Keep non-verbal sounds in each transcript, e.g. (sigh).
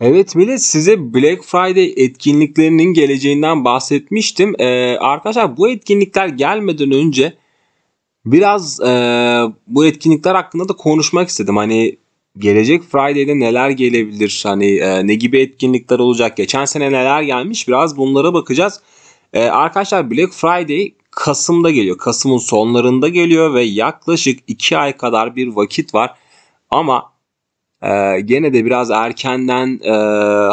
Evet millet size Black Friday etkinliklerinin geleceğinden bahsetmiştim. Ee, arkadaşlar bu etkinlikler gelmeden önce biraz e, bu etkinlikler hakkında da konuşmak istedim. Hani gelecek Friday'de neler gelebilir? Hani e, ne gibi etkinlikler olacak? Geçen sene neler gelmiş? Biraz bunlara bakacağız. E, arkadaşlar Black Friday Kasım'da geliyor. Kasım'ın sonlarında geliyor ve yaklaşık 2 ay kadar bir vakit var. Ama ee, gene de biraz erkenden e,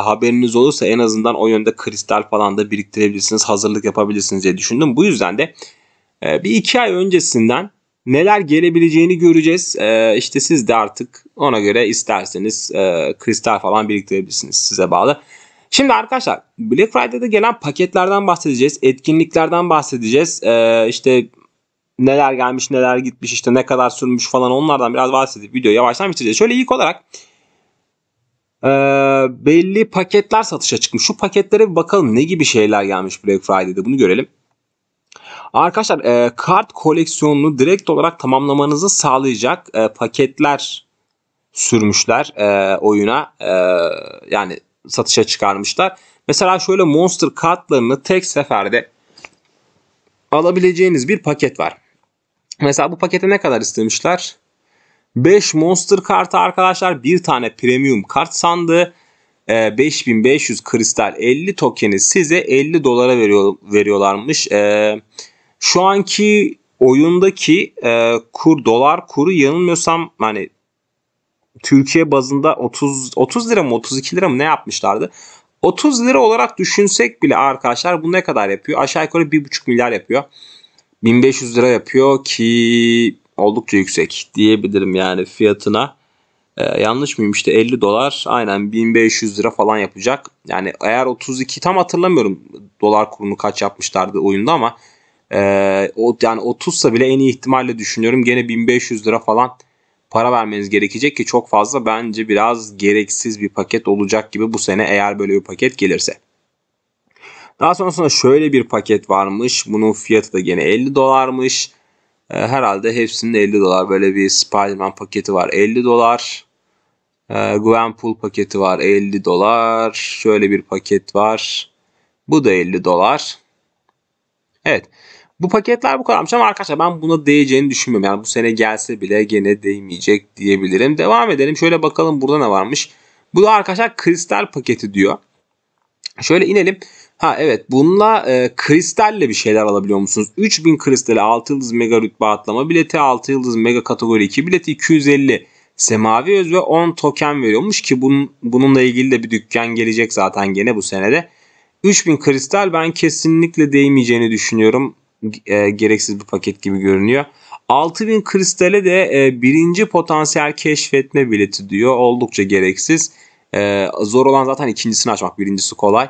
haberiniz olursa en azından o yönde kristal falan da biriktirebilirsiniz, hazırlık yapabilirsiniz diye düşündüm. Bu yüzden de e, bir iki ay öncesinden neler gelebileceğini göreceğiz. E, işte siz de artık ona göre isterseniz e, kristal falan biriktirebilirsiniz size bağlı. Şimdi arkadaşlar Black Friday'da gelen paketlerden bahsedeceğiz, etkinliklerden bahsedeceğiz. Ee, işte neler gelmiş neler gitmiş işte ne kadar sürmüş falan onlardan biraz bahsedip videoyu yavaştan bitireceğiz. Şöyle ilk olarak e, belli paketler satışa çıkmış. Şu paketlere bir bakalım ne gibi şeyler gelmiş Black Friday'de bunu görelim. Arkadaşlar e, kart koleksiyonunu direkt olarak tamamlamanızı sağlayacak e, paketler sürmüşler e, oyuna. E, yani satışa çıkarmışlar. Mesela şöyle monster kartlarını tek seferde alabileceğiniz bir paket var. Mesela bu pakete ne kadar istemişler? 5 monster kartı arkadaşlar. Bir tane premium kart sandığı. 5500 e, kristal 50 tokeni size 50 dolara veriyor, veriyorlarmış. E, şu anki oyundaki e, kur dolar kuru yanılmıyorsam hani Türkiye bazında 30 30 lira mı 32 lira mı ne yapmışlardı? 30 lira olarak düşünsek bile arkadaşlar bu ne kadar yapıyor? Aşağı yukarı 1,5 milyar yapıyor. 1500 lira yapıyor ki oldukça yüksek diyebilirim yani fiyatına. Ee, yanlış mıyım işte 50 dolar aynen 1500 lira falan yapacak. Yani eğer 32 tam hatırlamıyorum dolar kurunu kaç yapmışlardı oyunda ama e, o yani 30'sa bile en iyi ihtimalle düşünüyorum gene 1500 lira falan para vermeniz gerekecek ki çok fazla bence biraz gereksiz bir paket olacak gibi bu sene eğer böyle bir paket gelirse. Daha sonrasında şöyle bir paket varmış. Bunun fiyatı da gene 50 dolarmış. E, herhalde hepsinde 50 dolar. Böyle bir Spider-Man paketi var 50 dolar. E, Gwenpool paketi var 50 dolar. Şöyle bir paket var. Bu da 50 dolar. Evet. Bu paketler bu kadarmış ama arkadaşlar ben buna değeceğini düşünmüyorum. Yani bu sene gelse bile gene değmeyecek diyebilirim. Devam edelim. Şöyle bakalım burada ne varmış. Bu da arkadaşlar kristal paketi diyor. Şöyle inelim. Ha evet bununla e, kristalle bir şeyler alabiliyor musunuz? 3000 kristale 6 yıldız mega rütbe atlama bileti 6 yıldız mega kategori 2 bileti 250 semavi öz ve 10 token veriyormuş ki bunun, bununla ilgili de bir dükkan gelecek zaten gene bu senede. 3000 kristal ben kesinlikle değmeyeceğini düşünüyorum. E, gereksiz bir paket gibi görünüyor. 6000 kristale de e, birinci potansiyel keşfetme bileti diyor. Oldukça gereksiz. E, zor olan zaten ikincisini açmak. Birincisi kolay.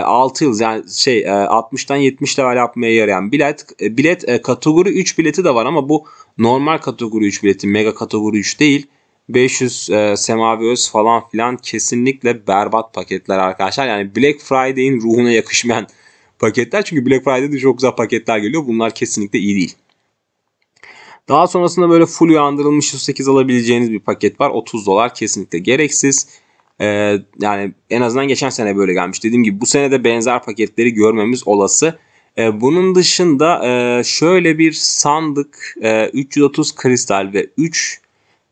6 e, yıl yani şey 60'tan 70 level yapmaya yarayan bilet e, bilet e, kategori 3 bileti de var ama bu normal kategori 3 bileti mega kategori 3 değil. 500 e, semavi öz falan filan kesinlikle berbat paketler arkadaşlar. Yani Black Friday'in ruhuna yakışmayan paketler. Çünkü Black Friday'de çok güzel paketler geliyor. Bunlar kesinlikle iyi değil. Daha sonrasında böyle full uyandırılmış 108 alabileceğiniz bir paket var. 30 dolar kesinlikle gereksiz. Ee, yani en azından geçen sene böyle gelmiş. Dediğim gibi bu sene de benzer paketleri görmemiz olası. Ee, bunun dışında e, şöyle bir sandık e, 330 kristal ve 3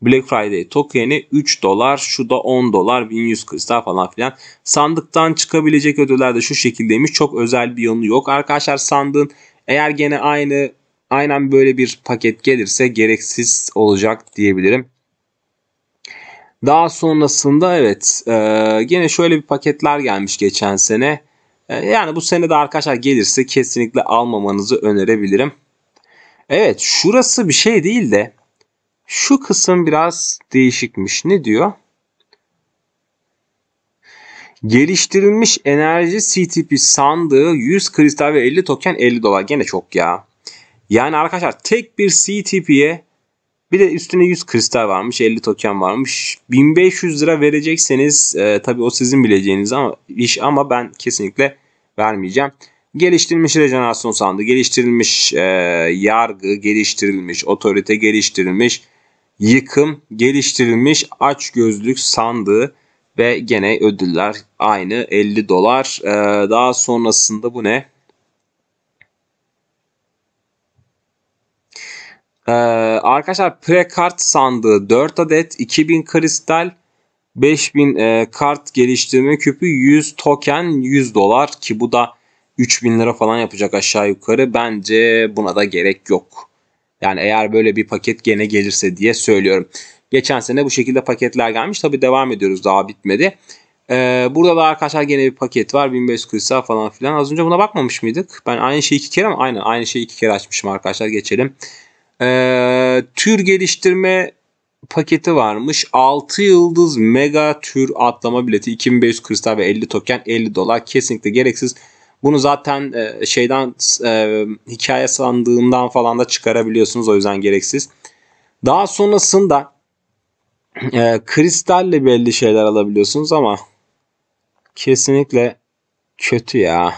Black Friday tokeni 3 dolar şu da 10 dolar 1100 kristal falan filan. Sandıktan çıkabilecek ödüller de şu şekildeymiş. Çok özel bir yanı yok. Arkadaşlar sandığın eğer gene aynı aynen böyle bir paket gelirse gereksiz olacak diyebilirim. Daha sonrasında evet e, yine şöyle bir paketler gelmiş geçen sene. E, yani bu sene de arkadaşlar gelirse kesinlikle almamanızı önerebilirim. Evet şurası bir şey değil de şu kısım biraz değişikmiş. Ne diyor? Geliştirilmiş enerji CTP sandığı 100 kristal ve 50 token 50 dolar. Gene çok ya. Yani arkadaşlar tek bir CTP'ye bir de üstüne 100 kristal varmış, 50 token varmış. 1500 lira verecekseniz e, tabii o sizin bileceğiniz ama iş ama ben kesinlikle vermeyeceğim. Geliştirilmiş rejenerasyon sandığı, geliştirilmiş e, yargı, geliştirilmiş otorite, geliştirilmiş yıkım, geliştirilmiş aç gözlük sandığı ve gene ödüller aynı 50 dolar. E, daha sonrasında bu ne? Ee, arkadaşlar kart sandığı 4 adet 2000 kristal 5000 e, kart geliştirme küpü 100 token 100 dolar ki bu da 3000 lira falan yapacak aşağı yukarı. Bence buna da gerek yok. Yani eğer böyle bir paket gene gelirse diye söylüyorum. Geçen sene bu şekilde paketler gelmiş. Tabi devam ediyoruz daha bitmedi. Ee, burada da arkadaşlar gene bir paket var. 1500 kristal falan filan. Az önce buna bakmamış mıydık? Ben aynı şeyi iki kere mi? Aynen aynı şeyi iki kere açmışım arkadaşlar. Geçelim. Ee, tür geliştirme paketi varmış. 6 yıldız mega tür atlama bileti 2500 kristal ve 50 token 50 dolar. Kesinlikle gereksiz. Bunu zaten e, şeyden e, hikaye sandığından falan da çıkarabiliyorsunuz. O yüzden gereksiz. Daha sonrasında e, kristalle belli şeyler alabiliyorsunuz ama kesinlikle kötü ya.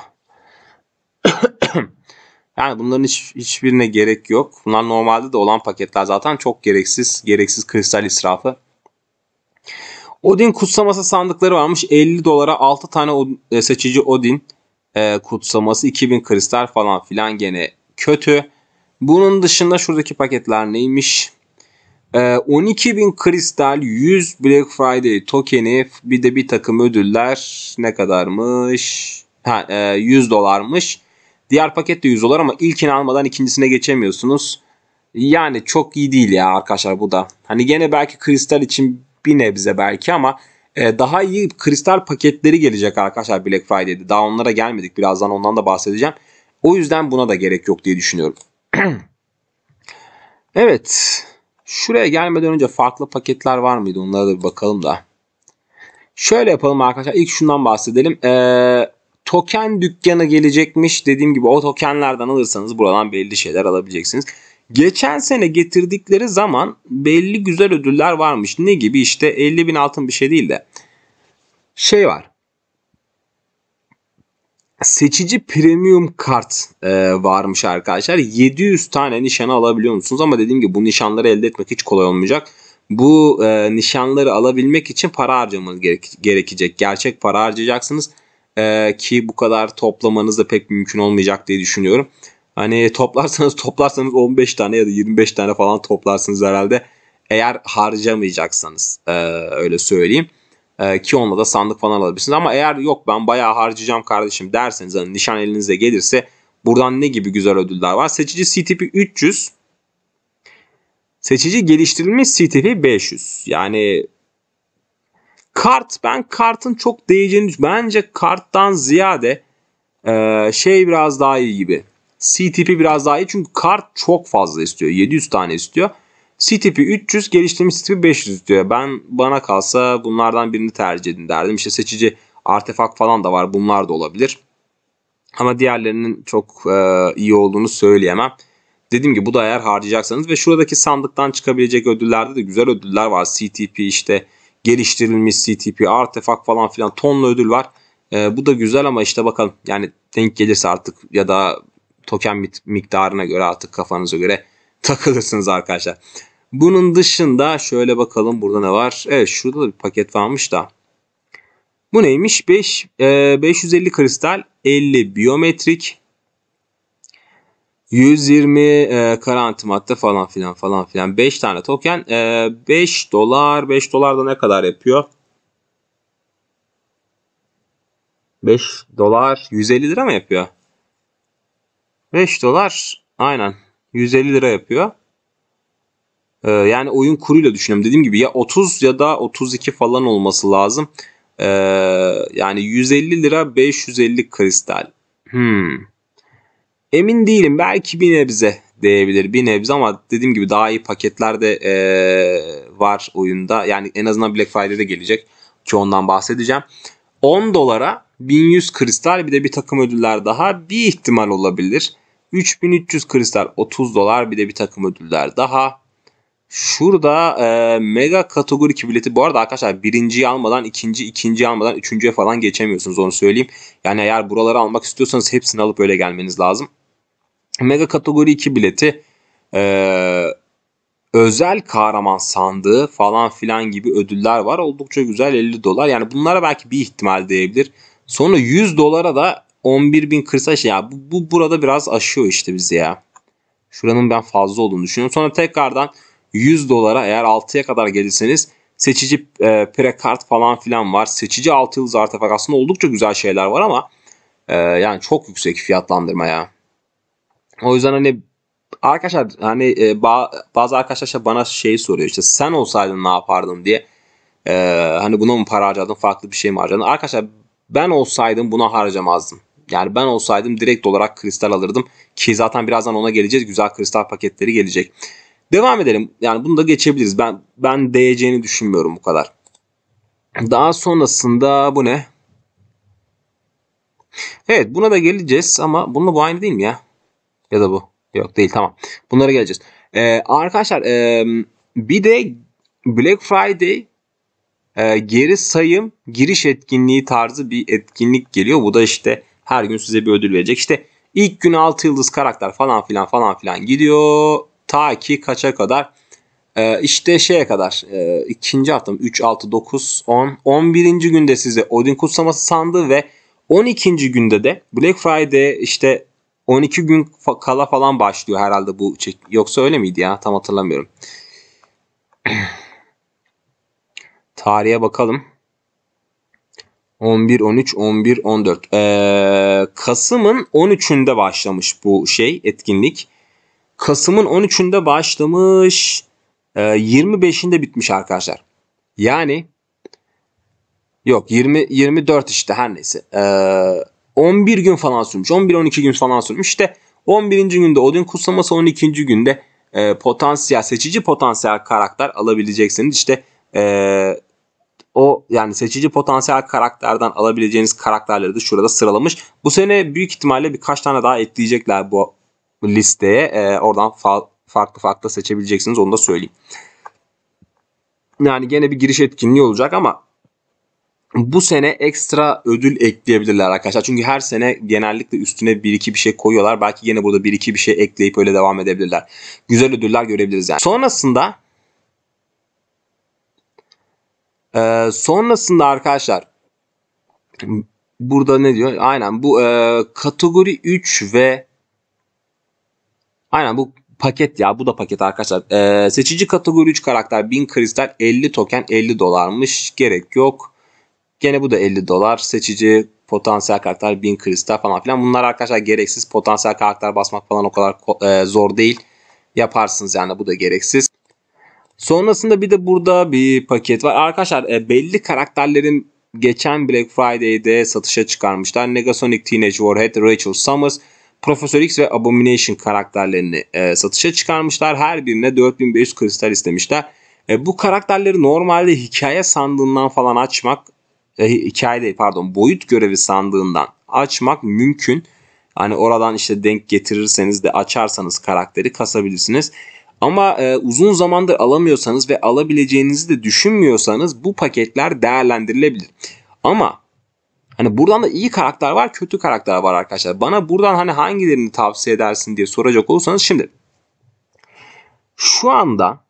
Yani bunların hiç, hiçbirine gerek yok. Bunlar normalde de olan paketler zaten çok gereksiz, gereksiz kristal israfı. Odin kutsaması sandıkları varmış. 50 dolara 6 tane e, seçici Odin e, kutsaması 2000 kristal falan filan gene kötü. Bunun dışında şuradaki paketler neymiş? 12.000 e, kristal 100 Black Friday tokeni bir de bir takım ödüller ne kadarmış? Ha, 100 dolarmış. Diğer paket de 100 dolar ama ilkini almadan ikincisine geçemiyorsunuz. Yani çok iyi değil ya arkadaşlar bu da. Hani gene belki kristal için bir nebze belki ama e, daha iyi kristal paketleri gelecek arkadaşlar Black Friday'de. Daha onlara gelmedik. Birazdan ondan da bahsedeceğim. O yüzden buna da gerek yok diye düşünüyorum. (clears throat) evet. Şuraya gelmeden önce farklı paketler var mıydı? Onlara da bir bakalım da. Şöyle yapalım arkadaşlar. İlk şundan bahsedelim. Ee, token dükkanı gelecekmiş. Dediğim gibi o tokenlerden alırsanız buradan belli şeyler alabileceksiniz. Geçen sene getirdikleri zaman belli güzel ödüller varmış. Ne gibi işte 50 bin altın bir şey değil de şey var. Seçici premium kart e, varmış arkadaşlar. 700 tane nişanı alabiliyor musunuz? Ama dediğim gibi bu nişanları elde etmek hiç kolay olmayacak. Bu e, nişanları alabilmek için para harcamanız gerek gerekecek. Gerçek para harcayacaksınız. E, ki bu kadar toplamanız da pek mümkün olmayacak diye düşünüyorum. Hani toplarsanız (laughs) toplarsanız 15 tane ya da 25 tane falan toplarsınız herhalde. Eğer harcamayacaksanız e, öyle söyleyeyim. E, ki onunla da sandık falan alabilirsiniz. Ama eğer yok ben bayağı harcayacağım kardeşim derseniz hani nişan elinize gelirse buradan ne gibi güzel ödüller var. Seçici CTP 300. Seçici geliştirilmiş CTP 500. Yani Kart ben kartın çok değeceğini Bence karttan ziyade e, şey biraz daha iyi gibi. CTP biraz daha iyi çünkü kart çok fazla istiyor. 700 tane istiyor. CTP 300 geliştirilmiş CTP 500 istiyor. Ben bana kalsa bunlardan birini tercih edin derdim. İşte seçici artefak falan da var bunlar da olabilir. Ama diğerlerinin çok e, iyi olduğunu söyleyemem. Dediğim gibi bu da eğer harcayacaksanız ve şuradaki sandıktan çıkabilecek ödüllerde de güzel ödüller var. CTP işte geliştirilmiş CTP, artefak falan filan tonla ödül var. E, bu da güzel ama işte bakalım yani denk gelirse artık ya da token miktarına göre artık kafanıza göre (laughs) takılırsınız arkadaşlar. Bunun dışında şöyle bakalım burada ne var. Evet şurada da bir paket varmış da. Bu neymiş? 5 e, 550 kristal, 50 biyometrik, 120 e, karanti madde falan filan falan filan. 5 tane token. E, 5 dolar. 5 dolar da ne kadar yapıyor? 5 dolar 150 lira mı yapıyor? 5 dolar aynen 150 lira yapıyor. Ee, yani oyun kuruyla düşünüyorum. Dediğim gibi ya 30 ya da 32 falan olması lazım. Ee, yani 150 lira 550 kristal. Hmm. Emin değilim belki bir nebze değebilir bir nebze ama dediğim gibi daha iyi paketler de e, var oyunda. Yani en azından Black Friday'de gelecek ki ondan bahsedeceğim. 10 dolara 1100 kristal bir de bir takım ödüller daha bir ihtimal olabilir. 3300 kristal 30 dolar bir de bir takım ödüller daha. Şurada e, mega kategori 2 bileti bu arada arkadaşlar birinciyi almadan ikinci, ikinciyi almadan üçüncüye falan geçemiyorsunuz onu söyleyeyim. Yani eğer buraları almak istiyorsanız hepsini alıp öyle gelmeniz lazım. Mega kategori 2 bileti e, özel kahraman sandığı falan filan gibi ödüller var. Oldukça güzel 50 dolar. Yani bunlara belki bir ihtimal diyebilir. Sonra 100 dolara da 11.040 şey ya bu, bu burada biraz aşıyor işte bizi ya. Şuranın ben fazla olduğunu düşünüyorum. Sonra tekrardan 100 dolara eğer 6'ya kadar gelirseniz seçici e, prekart falan filan var. Seçici 6 yıldız artefak aslında oldukça güzel şeyler var ama e, yani çok yüksek fiyatlandırma ya. O yüzden hani arkadaşlar hani e, bazı arkadaşlar bana şey soruyor işte sen olsaydın ne yapardın diye. E, hani buna mı para harcadın farklı bir şey mi harcadın? Arkadaşlar ben olsaydım buna harcamazdım. Yani ben olsaydım direkt olarak kristal alırdım. Ki zaten birazdan ona geleceğiz. Güzel kristal paketleri gelecek. Devam edelim. Yani bunu da geçebiliriz. Ben ben değeceğini düşünmüyorum bu kadar. Daha sonrasında bu ne? Evet buna da geleceğiz ama bununla bu aynı değil mi ya? Ya da bu. Yok değil tamam. Bunlara geleceğiz. Ee, arkadaşlar e, bir de Black Friday e, geri sayım giriş etkinliği tarzı bir etkinlik geliyor. Bu da işte her gün size bir ödül verecek. İşte ilk gün 6 yıldız karakter falan filan falan filan gidiyor. Ta ki kaça kadar? E, işte şeye kadar e, ikinci hafta 3, 6, 9, 10. 11. günde size Odin kutsaması sandı ve 12. günde de Black Friday işte 12 gün kala falan başlıyor herhalde bu çek. Yoksa öyle miydi ya? Tam hatırlamıyorum. (clears throat) Tarihe bakalım. 11, 13, 11, 14. Ee, Kasım'ın 13'ünde başlamış bu şey etkinlik. Kasım'ın 13'ünde başlamış. E, 25'inde bitmiş arkadaşlar. Yani yok 20 24 işte her neyse. Ee, 11 gün falan sürmüş. 11-12 gün falan sürmüş. İşte 11. günde Odin kutsaması 12. günde e, potansiyel seçici potansiyel karakter alabileceksiniz. İşte e, o yani seçici potansiyel karakterden alabileceğiniz karakterleri de şurada sıralamış. Bu sene büyük ihtimalle birkaç tane daha ekleyecekler bu listeye. E, oradan fa- farklı farklı seçebileceksiniz onu da söyleyeyim. Yani gene bir giriş etkinliği olacak ama bu sene ekstra ödül ekleyebilirler arkadaşlar. Çünkü her sene genellikle üstüne 1 iki bir şey koyuyorlar. Belki yine burada 1 iki bir şey ekleyip öyle devam edebilirler. Güzel ödüller görebiliriz yani. Sonrasında e, sonrasında arkadaşlar burada ne diyor? Aynen bu e, kategori 3 ve aynen bu paket ya bu da paket arkadaşlar. E, seçici kategori 3 karakter 1000 kristal 50 token 50 dolarmış. Gerek yok. Gene bu da 50 dolar seçici potansiyel karakter 1000 kristal falan filan. Bunlar arkadaşlar gereksiz potansiyel karakter basmak falan o kadar e, zor değil. Yaparsınız yani bu da gereksiz. Sonrasında bir de burada bir paket var. Arkadaşlar e, belli karakterlerin geçen Black Friday'de satışa çıkarmışlar. Negasonic Teenage Warhead, Rachel Summers, Professor X ve Abomination karakterlerini e, satışa çıkarmışlar. Her birine 4500 kristal istemişler. E, bu karakterleri normalde hikaye sandığından falan açmak e, pardon boyut görevi sandığından açmak mümkün. Hani oradan işte denk getirirseniz de açarsanız karakteri kasabilirsiniz. Ama e, uzun zamandır alamıyorsanız ve alabileceğinizi de düşünmüyorsanız bu paketler değerlendirilebilir. Ama hani buradan da iyi karakter var, kötü karakter var arkadaşlar. Bana buradan hani hangilerini tavsiye edersin diye soracak olursanız şimdi şu anda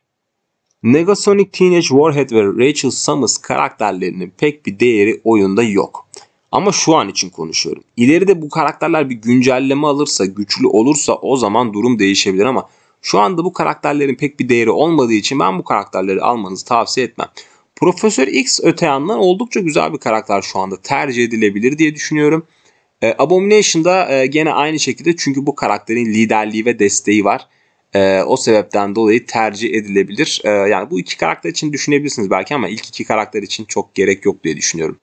Negasonic Teenage Warhead ve Rachel Summers karakterlerinin pek bir değeri oyunda yok. Ama şu an için konuşuyorum. İleride bu karakterler bir güncelleme alırsa, güçlü olursa o zaman durum değişebilir ama şu anda bu karakterlerin pek bir değeri olmadığı için ben bu karakterleri almanızı tavsiye etmem. Profesör X öte yandan oldukça güzel bir karakter şu anda tercih edilebilir diye düşünüyorum. E, Abomination da e, gene aynı şekilde çünkü bu karakterin liderliği ve desteği var. E, o sebepten dolayı tercih edilebilir. E, yani bu iki karakter için düşünebilirsiniz belki ama ilk iki karakter için çok gerek yok diye düşünüyorum.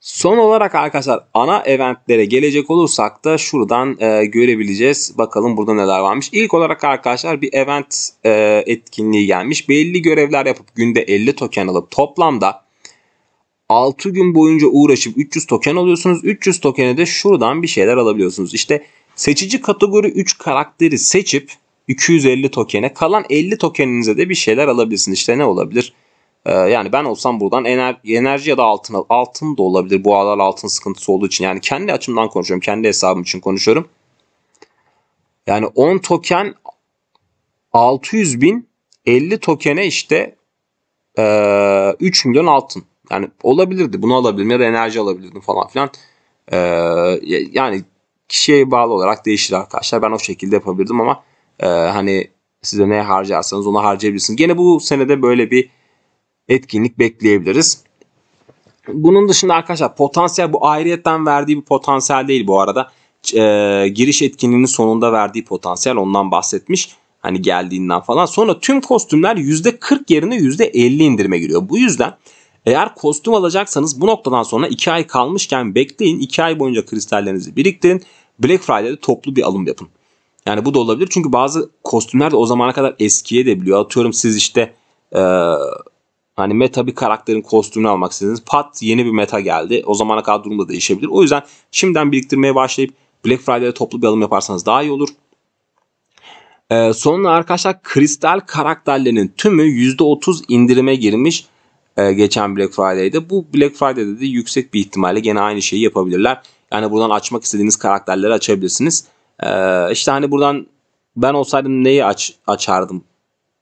Son olarak arkadaşlar ana eventlere gelecek olursak da şuradan e, görebileceğiz. Bakalım burada neler varmış. İlk olarak arkadaşlar bir event e, etkinliği gelmiş. Belli görevler yapıp günde 50 token alıp toplamda 6 gün boyunca uğraşıp 300 token alıyorsunuz. 300 tokene de şuradan bir şeyler alabiliyorsunuz. İşte seçici kategori 3 karakteri seçip 250 tokene kalan 50 tokeninize de bir şeyler alabilirsiniz. İşte ne olabilir? Ee, yani ben olsam buradan ener, enerji ya da altın altın da olabilir. Bu aralar altın sıkıntısı olduğu için yani kendi açımdan konuşuyorum. Kendi hesabım için konuşuyorum. Yani 10 token 600 bin 50 tokene işte 3 ee, milyon altın. Yani olabilirdi bunu alabilirim ya da enerji alabilirdim falan filan. Ee, yani kişiye bağlı olarak değişir arkadaşlar. Ben o şekilde yapabilirdim ama ee, hani size ne harcarsanız onu harcayabilirsin. Gene bu senede böyle bir etkinlik bekleyebiliriz. Bunun dışında arkadaşlar potansiyel bu ayrıyetten verdiği bir potansiyel değil bu arada. Ee, giriş etkinliğinin sonunda verdiği potansiyel ondan bahsetmiş. Hani geldiğinden falan. Sonra tüm kostümler %40 yerine %50 indirime giriyor. Bu yüzden eğer kostüm alacaksanız bu noktadan sonra 2 ay kalmışken bekleyin. 2 ay boyunca kristallerinizi biriktirin. Black Friday'de toplu bir alım yapın. Yani bu da olabilir. Çünkü bazı kostümler de o zamana kadar eskiye de biliyor. Atıyorum siz işte e, hani meta bir karakterin kostümünü almak istediniz. Pat yeni bir meta geldi. O zamana kadar durum da değişebilir. O yüzden şimdiden biriktirmeye başlayıp Black Friday'de toplu bir alım yaparsanız daha iyi olur. E, sonunda arkadaşlar kristal karakterlerinin tümü %30 indirime girmiş e, geçen Black Friday'de. Bu Black Friday'de de yüksek bir ihtimalle gene aynı şeyi yapabilirler. Yani buradan açmak istediğiniz karakterleri açabilirsiniz. Ee, işte hani buradan ben olsaydım neyi aç, açardım?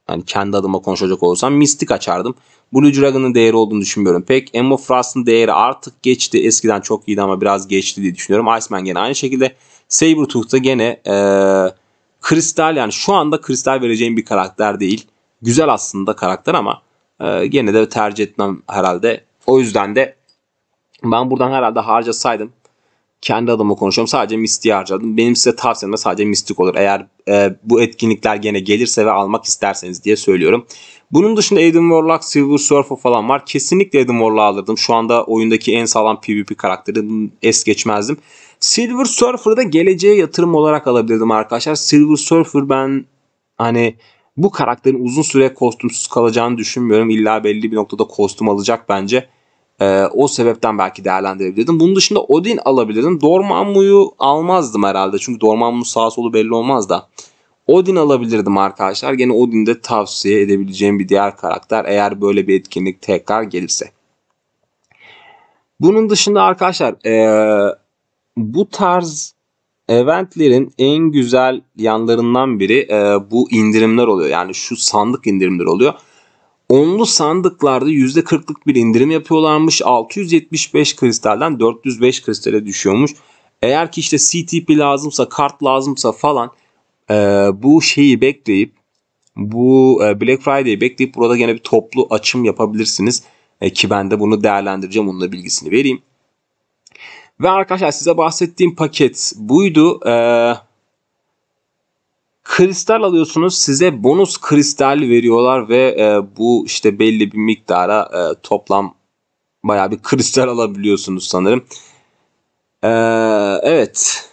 Yani kendi adıma konuşacak olursam mistik açardım. Blue Dragon'ın değeri olduğunu düşünmüyorum pek. Emma Frost'ın değeri artık geçti. Eskiden çok iyiydi ama biraz geçti diye düşünüyorum. Iceman gene aynı şekilde. Sabertooth'da gene e, kristal yani şu anda kristal vereceğim bir karakter değil. Güzel aslında karakter ama e, gene de tercih etmem herhalde. O yüzden de ben buradan herhalde harcasaydım kendi adıma konuşuyorum. Sadece Mystic'i harcadım. Benim size tavsiyem de sadece mistik olur. Eğer e, bu etkinlikler gene gelirse ve almak isterseniz diye söylüyorum. Bunun dışında Adam Warlock, Silver Surfer falan var. Kesinlikle Adam Warlock'ı alırdım. Şu anda oyundaki en sağlam PvP karakteri. es geçmezdim. Silver Surfer'ı da geleceğe yatırım olarak alabilirdim arkadaşlar. Silver Surfer ben hani bu karakterin uzun süre kostümsüz kalacağını düşünmüyorum. İlla belli bir noktada kostüm alacak bence. E, o sebepten belki değerlendirebilirdim. Bunun dışında Odin alabilirdim. Dormammu'yu almazdım herhalde. Çünkü Dormammu sağ solu belli olmaz da. Odin alabilirdim arkadaşlar. Gene Odin de tavsiye edebileceğim bir diğer karakter. Eğer böyle bir etkinlik tekrar gelirse. Bunun dışında arkadaşlar ee, bu tarz eventlerin en güzel yanlarından biri e, bu indirimler oluyor. Yani şu sandık indirimleri oluyor. Onlu sandıklarda %40'lık bir indirim yapıyorlarmış. 675 kristalden 405 kristale düşüyormuş. Eğer ki işte CTP lazımsa, kart lazımsa falan e, bu şeyi bekleyip bu e, Black Friday'i bekleyip burada gene bir toplu açım yapabilirsiniz. E, ki ben de bunu değerlendireceğim. Onun da bilgisini vereyim. Ve arkadaşlar size bahsettiğim paket buydu. Eee kristal alıyorsunuz size bonus kristal veriyorlar ve e, bu işte belli bir miktara e, toplam bayağı bir kristal alabiliyorsunuz sanırım. E, evet.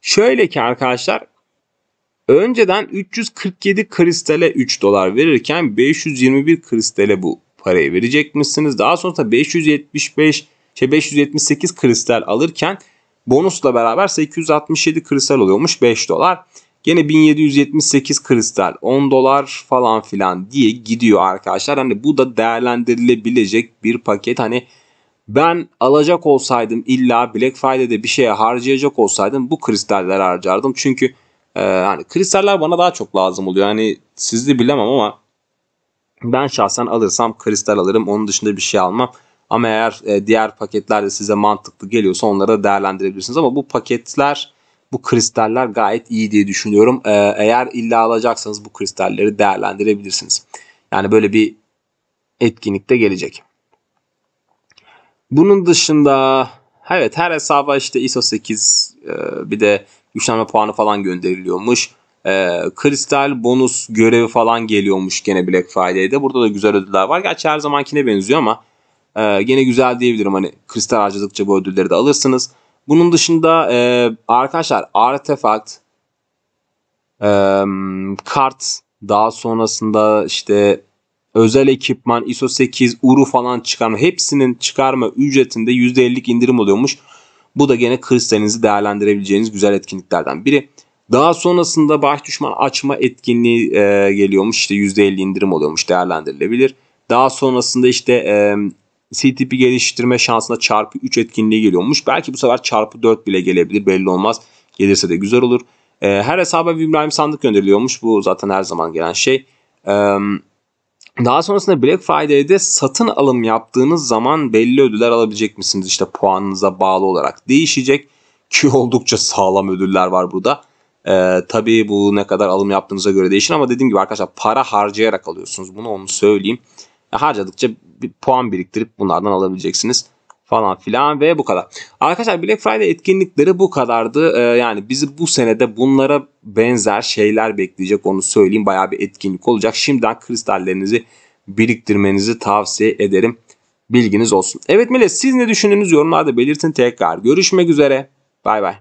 Şöyle ki arkadaşlar önceden 347 kristale 3 dolar verirken 521 kristale bu parayı verecekmişsiniz. Daha sonra da 575 şey 578 kristal alırken Bonusla beraber 867 kristal oluyormuş 5 dolar. Gene 1778 kristal 10 dolar falan filan diye gidiyor arkadaşlar. Hani bu da değerlendirilebilecek bir paket. Hani ben alacak olsaydım illa Black Friday'de bir şeye harcayacak olsaydım bu kristaller harcardım. Çünkü e, hani kristaller bana daha çok lazım oluyor. Hani sizi bilemem ama ben şahsen alırsam kristal alırım. Onun dışında bir şey almam. Ama eğer e, diğer paketler de size mantıklı geliyorsa onları da değerlendirebilirsiniz. Ama bu paketler, bu kristaller gayet iyi diye düşünüyorum. E, eğer illa alacaksanız bu kristalleri değerlendirebilirsiniz. Yani böyle bir etkinlik de gelecek. Bunun dışında evet her hesaba işte ISO 8 e, bir de güçlenme puanı falan gönderiliyormuş. E, kristal bonus görevi falan geliyormuş gene Black Friday'de. Burada da güzel ödüller var. Gerçi her zamankine benziyor ama ee, gene güzel diyebilirim hani kristal harcadıkça bu ödülleri de alırsınız. Bunun dışında e, arkadaşlar artefakt, e, kart daha sonrasında işte özel ekipman, ISO 8, URU falan çıkarma hepsinin çıkarma ücretinde %50'lik indirim oluyormuş. Bu da gene kristalinizi değerlendirebileceğiniz güzel etkinliklerden biri. Daha sonrasında baş düşman açma etkinliği e, geliyormuş. İşte %50 indirim oluyormuş değerlendirilebilir. Daha sonrasında işte e, C-Tip'i geliştirme şansına çarpı 3 etkinliği geliyormuş. Belki bu sefer çarpı 4 bile gelebilir belli olmaz. Gelirse de güzel olur. E, her hesaba bir Sandık gönderiliyormuş. Bu zaten her zaman gelen şey. E, daha sonrasında Black Friday'de satın alım yaptığınız zaman belli ödüller alabilecek misiniz? İşte puanınıza bağlı olarak değişecek. Ki (laughs) oldukça sağlam ödüller var burada. Ee, tabii bu ne kadar alım yaptığınıza göre değişir ama dediğim gibi arkadaşlar para harcayarak alıyorsunuz. Bunu onu söyleyeyim. E, harcadıkça bir puan biriktirip bunlardan alabileceksiniz falan filan ve bu kadar. Arkadaşlar Black Friday etkinlikleri bu kadardı. Ee, yani bizi bu senede bunlara benzer şeyler bekleyecek onu söyleyeyim. Bayağı bir etkinlik olacak. Şimdiden kristallerinizi biriktirmenizi tavsiye ederim. Bilginiz olsun. Evet millet siz ne düşündüğünüz yorumlarda belirtin tekrar. Görüşmek üzere. Bay bay.